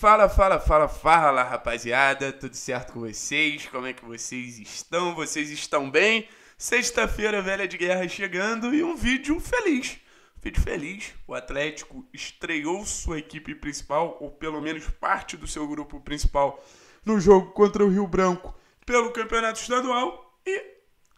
Fala, fala, fala, fala, rapaziada. Tudo certo com vocês? Como é que vocês estão? Vocês estão bem? Sexta-feira, velha de guerra chegando e um vídeo feliz. vídeo feliz. O Atlético estreou sua equipe principal, ou pelo menos parte do seu grupo principal, no jogo contra o Rio Branco pelo Campeonato Estadual e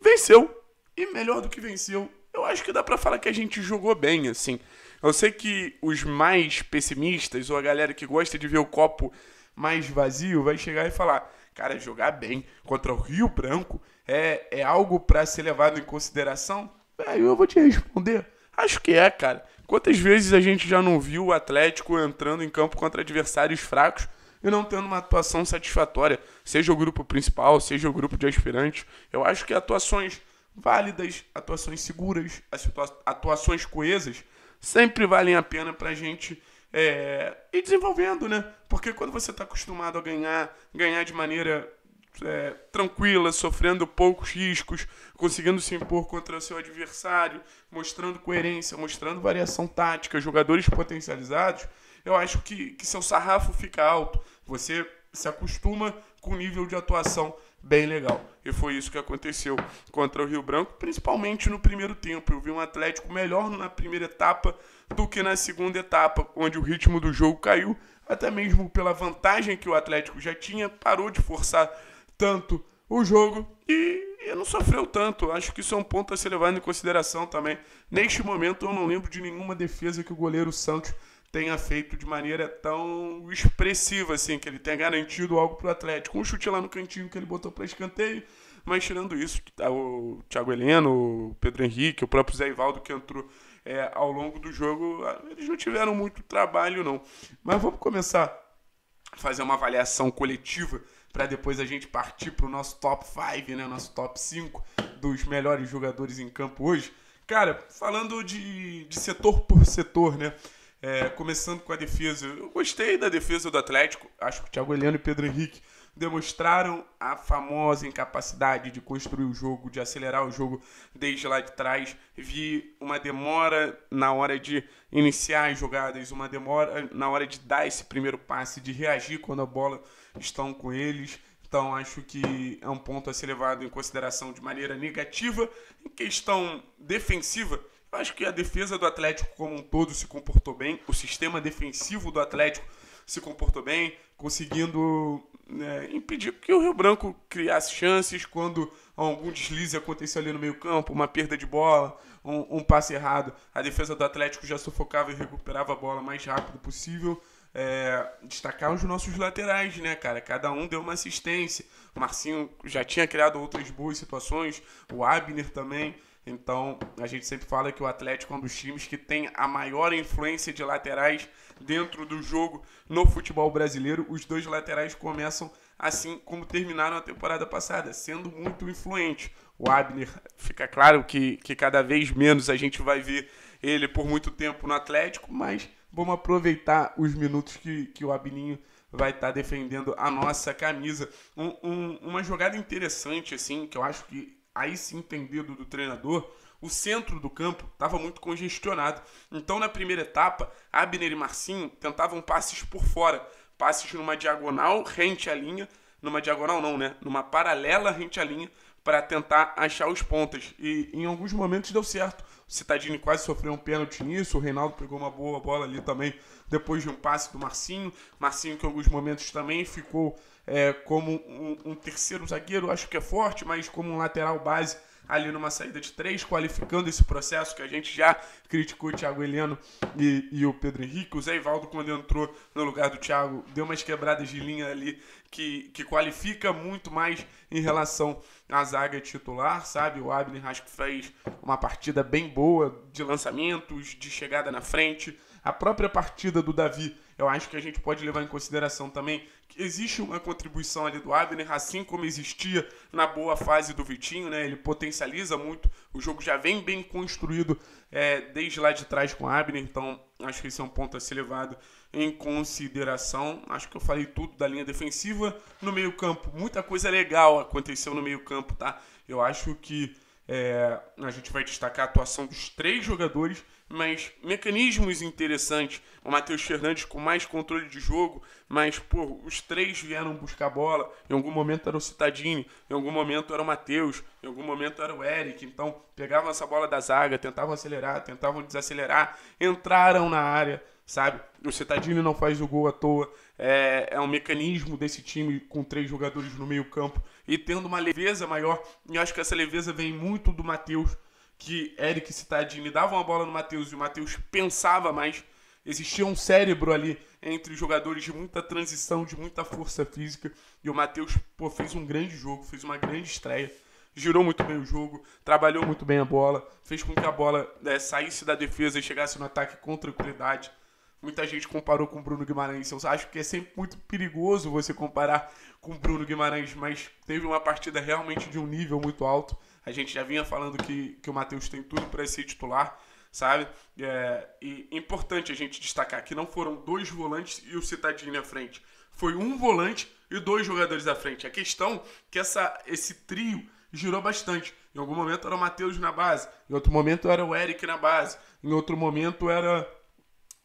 venceu. E melhor do que venceu, eu acho que dá para falar que a gente jogou bem, assim. Eu sei que os mais pessimistas ou a galera que gosta de ver o copo mais vazio vai chegar e falar: cara, jogar bem contra o Rio Branco é, é algo para ser levado em consideração? Aí eu vou te responder: acho que é, cara. Quantas vezes a gente já não viu o Atlético entrando em campo contra adversários fracos e não tendo uma atuação satisfatória, seja o grupo principal, seja o grupo de aspirantes? Eu acho que atuações válidas, atuações seguras, atuações coesas sempre valem a pena para a gente é, ir desenvolvendo, né? Porque quando você está acostumado a ganhar, ganhar de maneira é, tranquila, sofrendo poucos riscos, conseguindo se impor contra o seu adversário, mostrando coerência, mostrando variação tática, jogadores potencializados, eu acho que, que seu sarrafo fica alto. Você se acostuma com nível de atuação bem legal. E foi isso que aconteceu contra o Rio Branco, principalmente no primeiro tempo. Eu vi um Atlético melhor na primeira etapa do que na segunda etapa, onde o ritmo do jogo caiu, até mesmo pela vantagem que o Atlético já tinha, parou de forçar tanto o jogo e e não sofreu tanto. Acho que isso é um ponto a ser levado em consideração também. Neste momento, eu não lembro de nenhuma defesa que o goleiro Santos tenha feito de maneira tão expressiva assim, que ele tenha garantido algo para o Atlético. Um chute lá no cantinho que ele botou para escanteio, mas tirando isso, tá, o Thiago Heleno, o Pedro Henrique, o próprio Zé Ivaldo que entrou é, ao longo do jogo, ah, eles não tiveram muito trabalho não. Mas vamos começar a fazer uma avaliação coletiva para depois a gente partir para o nosso top 5, né, nosso top 5 dos melhores jogadores em campo hoje. Cara, falando de, de setor por setor, né? É, começando com a defesa, eu gostei da defesa do Atlético. Acho que o Thiago Heleno e Pedro Henrique demonstraram a famosa incapacidade de construir o jogo, de acelerar o jogo desde lá de trás. Vi uma demora na hora de iniciar as jogadas, uma demora na hora de dar esse primeiro passe, de reagir quando a bola estão com eles. Então acho que é um ponto a ser levado em consideração de maneira negativa. Em questão defensiva, Acho que a defesa do Atlético como um todo se comportou bem, o sistema defensivo do Atlético se comportou bem, conseguindo né, impedir que o Rio Branco criasse chances quando algum deslize aconteceu ali no meio-campo, uma perda de bola, um, um, passe errado. A defesa do Atlético já sufocava e recuperava a bola o mais rápido possível. É, destacar os nossos laterais, né, cara? Cada um deu uma assistência. O Marcinho já tinha criado outras boas situações, o Abner também. Então, a gente sempre fala que o Atlético é um dos times que tem a maior influência de laterais dentro do jogo no futebol brasileiro. Os dois laterais começam assim como terminaram a temporada passada, sendo muito influentes. O Abner, fica claro que, que cada vez menos a gente vai ver ele por muito tempo no Atlético, mas vamos aproveitar os minutos que, que o Abninho vai estar tá defendendo a nossa camisa. Um, um, uma jogada interessante, assim, que eu acho que aí sim tem dedo do treinador, o centro do campo estava muito congestionado. Então, na primeira etapa, Abner e Marcinho tentavam passes por fora, passes numa diagonal rente à linha, numa diagonal não, né? Numa paralela rente à linha, para tentar achar os pontas. E em alguns momentos deu certo. O Citadini quase sofreu um pênalti nisso, o Reinaldo pegou uma boa bola ali também, depois de um passe do Marcinho. Marcinho que em alguns momentos também ficou é, como um, um, terceiro zagueiro, acho que é forte, mas como um lateral base ali numa saída de três, qualificando esse processo que a gente já criticou o Thiago Heleno e, e o Pedro Henrique. O Zé Ivaldo, quando entrou no lugar do Thiago, deu umas quebradas de linha ali que, que qualifica muito mais em relação à zaga titular, sabe? O Abner acho que fez uma partida bem boa de lançamentos, de chegada na frente. A própria partida do Davi eu acho que a gente pode levar em consideração também que existe uma contribuição ali do Abner, assim como existia na boa fase do Vitinho, né? Ele potencializa muito, o jogo já vem bem construído é, desde lá de trás com o Abner, então acho que esse é um ponto a ser levado em consideração. Acho que eu falei tudo da linha defensiva. No meio-campo, muita coisa legal aconteceu no meio-campo, tá? Eu acho que é, a gente vai destacar a atuação dos três jogadores mas mecanismos interessantes. O Matheus Fernandes com mais controle de jogo, mas pô, os três vieram buscar bola. Em algum momento era o Citadini, em algum momento era o Matheus, em algum momento era o Eric. Então pegavam essa bola da zaga, tentavam acelerar, tentavam desacelerar, entraram na área sabe? O Cetadini não faz o gol à toa. É, é um mecanismo desse time com três jogadores no meio-campo e tendo uma leveza maior. E acho que essa leveza vem muito do Matheus, que Eric Citadini dava uma bola no Matheus e o Matheus pensava mais. Existia um cérebro ali entre os jogadores de muita transição, de muita força física. E o Matheus fez um grande jogo, fez uma grande estreia. Girou muito bem o jogo, trabalhou muito bem a bola, fez com que a bola é, saísse da defesa e chegasse no ataque com tranquilidade. Muita gente comparou com o Bruno Guimarães. Eu acho que é sempre muito perigoso você comparar com o Bruno Guimarães, mas teve uma partida realmente de um nível muito alto. A gente já vinha falando que, que o Matheus tem tudo para ser titular, sabe? É, e importante a gente destacar que não foram dois volantes e o Citadini à frente. Foi um volante e dois jogadores à frente. A questão é que essa, esse trio girou bastante. Em algum momento era o Matheus na base, em outro momento era o Eric na base, em outro momento era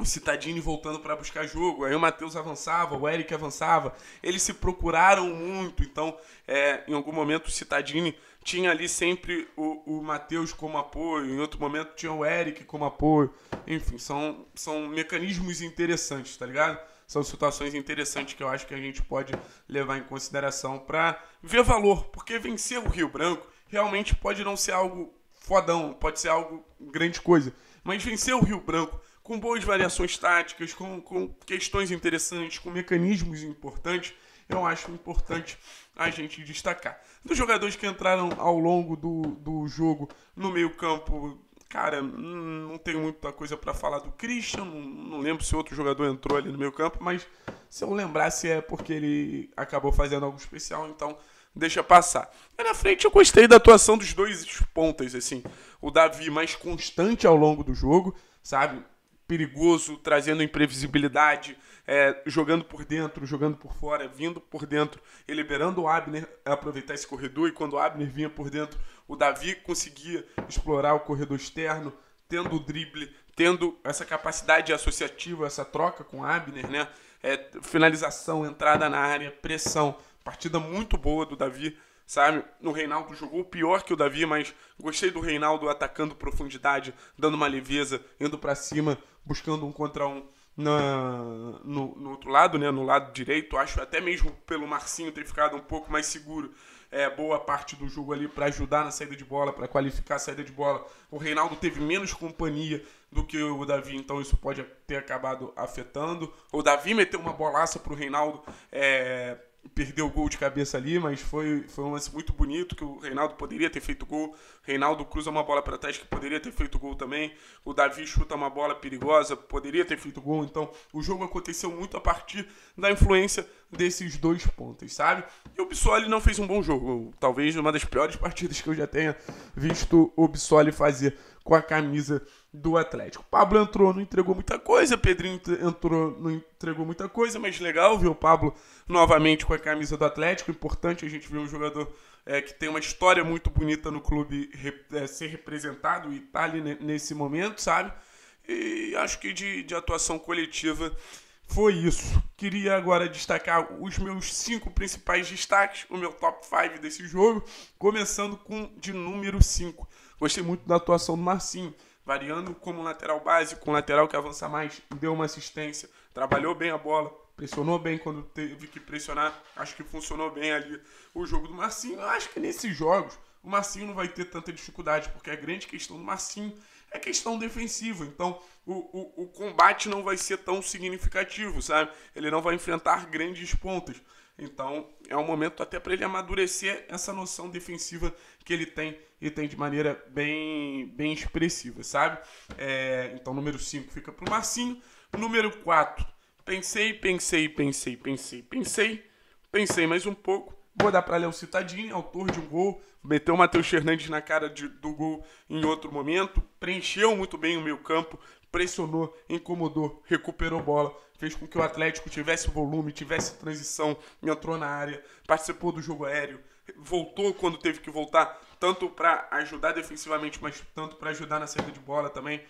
o Citadini voltando para buscar jogo, aí o Matheus avançava, o Eric avançava, eles se procuraram muito, então é, em algum momento o Citadini tinha ali sempre o, o Matheus como apoio, em outro momento tinha o Eric como apoio. Enfim, são, são mecanismos interessantes, tá ligado? São situações interessantes que eu acho que a gente pode levar em consideração para ver valor, porque vencer o Rio Branco realmente pode não ser algo fodão, pode ser algo grande coisa, mas vencer o Rio Branco com boas variações táticas, com, com questões interessantes, com mecanismos importantes, eu acho importante a gente destacar. Dos jogadores que entraram ao longo do, do jogo no meio-campo, cara, não tenho muita coisa para falar do Christian, não, não, lembro se outro jogador entrou ali no meio-campo, mas se eu lembrasse é porque ele acabou fazendo algo especial, então deixa passar. E na frente eu gostei da atuação dos dois pontas, assim. O Davi mais constante ao longo do jogo, sabe? Perigoso, trazendo imprevisibilidade, é, jogando por dentro, jogando por fora, vindo por dentro e liberando o Abner a aproveitar esse corredor. E quando o Abner vinha por dentro, o Davi conseguia explorar o corredor externo, tendo o drible, tendo essa capacidade associativa, essa troca com o Abner, né? É, finalização, entrada na área, pressão. Partida muito boa do Davi sabe? O Reinaldo jogou pior que o Davi, mas gostei do Reinaldo atacando profundidade, dando uma leveza, indo para cima, buscando um contra um na, no, no, outro lado, né, no lado direito. Acho até mesmo pelo Marcinho ter ficado um pouco mais seguro é, boa parte do jogo ali para ajudar na saída de bola, para qualificar a saída de bola. O Reinaldo teve menos companhia do que o Davi, então isso pode ter acabado afetando. O Davi meteu uma bolaça para o Reinaldo. É, perdeu o gol de cabeça ali, mas foi, foi um lance muito bonito que o Reinaldo poderia ter feito gol. Reinaldo cruza uma bola para trás que poderia ter feito gol também. O Davi chuta uma bola perigosa, poderia ter feito gol. Então, o jogo aconteceu muito a partir da influência desses dois pontos, sabe? E o Bissoli não fez um bom jogo, talvez uma das piores partidas que eu já tenha visto o Bissoli fazer com a camisa do Atlético. Pablo entrou, não entregou muita coisa, Pedrinho entrou, não entregou muita coisa, mas legal ver o Pablo novamente com a camisa do Atlético. Importante a gente ver um jogador é, que tem uma história muito bonita no clube é, ser representado e tá ali nesse momento, sabe? E acho que de, de atuação coletiva foi isso. Queria agora destacar os meus cinco principais destaques, o meu top 5 desse jogo, começando com de número 5. Gostei muito da atuação do Marcinho variando como lateral básico, com lateral que avança mais, deu uma assistência, trabalhou bem a bola, pressionou bem quando teve que pressionar, acho que funcionou bem ali o jogo do Marcinho. Eu acho que nesses jogos o Marcinho não vai ter tanta dificuldade, porque a grande questão do Marcinho é questão defensiva. Então, o, o, o, combate não vai ser tão significativo, sabe? Ele não vai enfrentar grandes pontas. Então é um momento até para ele amadurecer essa noção defensiva que ele tem e tem de maneira bem, bem expressiva, sabe? É, então número 5 fica para o Marcinho. Número 4, pensei, pensei, pensei, pensei, pensei, pensei mais um pouco Vou dar para Léo Citadini, autor de um gol, meteu o Matheus Fernandes na cara de, do gol em outro momento, preencheu muito bem o meio campo, pressionou, incomodou, recuperou bola, fez com que o Atlético tivesse volume, tivesse transição, entrou na área, participou do jogo aéreo, voltou quando teve que voltar, tanto para ajudar defensivamente, mas tanto para ajudar na saída de bola também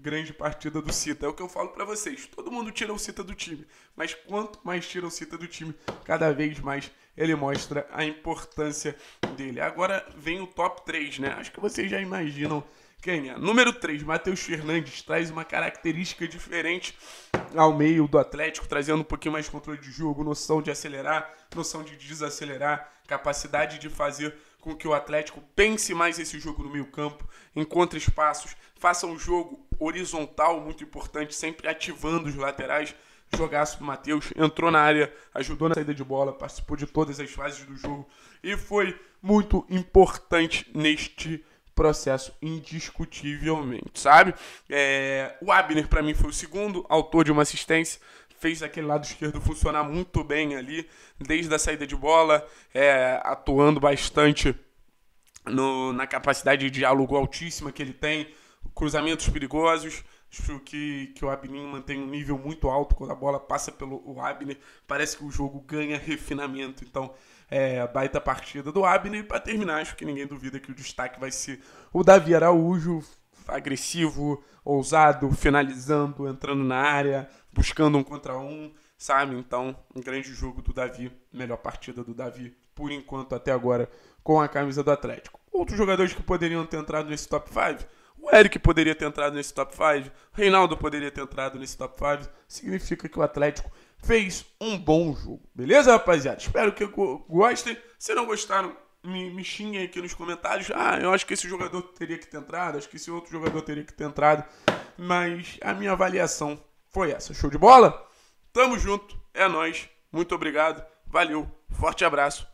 grande partida do Cita. É o que eu falo para vocês. Todo mundo tira o Cita do time, mas quanto mais tira o Cita do time, cada vez mais ele mostra a importância dele. Agora vem o top 3, né? Acho que vocês já imaginam quem é. Número 3, Matheus Fernandes traz uma característica diferente ao meio do Atlético, trazendo um pouquinho mais controle de jogo, noção de acelerar, noção de desacelerar, capacidade de fazer com que o Atlético pense mais esse jogo no meio-campo, encontre espaços, faça um jogo horizontal muito importante, sempre ativando os laterais. Jogaço do Matheus, entrou na área, ajudou na saída de bola, participou de todas as fases do jogo e foi muito importante neste processo indiscutivelmente, sabe? É, o Abner, para mim, foi o segundo autor de uma assistência. Fez aquele lado esquerdo funcionar muito bem ali, desde a saída de bola, é, atuando bastante no, na capacidade de diálogo altíssima que ele tem, cruzamentos perigosos. Acho que, que o Abner mantém um nível muito alto quando a bola passa pelo Abner. Parece que o jogo ganha refinamento. Então, é, baita partida do Abner. E para terminar, acho que ninguém duvida que o destaque vai ser o Davi Araújo, agressivo, ousado, finalizando, entrando na área, buscando um contra um, sabe? Então, um grande jogo do Davi, melhor partida do Davi por enquanto até agora com a camisa do Atlético. Outros jogadores que poderiam ter entrado nesse top 5, o Eric poderia ter entrado nesse top 5. Reinaldo poderia ter entrado nesse top 5. Significa que o Atlético fez um bom jogo. Beleza, rapaziada? Espero que gostem. Se não gostaram, me, me xinguem aqui nos comentários. Ah, eu acho que esse jogador teria que ter entrado. Acho que esse outro jogador teria que ter entrado. Mas a minha avaliação foi essa. Show de bola? Tamo junto. É nós. Muito obrigado. Valeu. Forte abraço.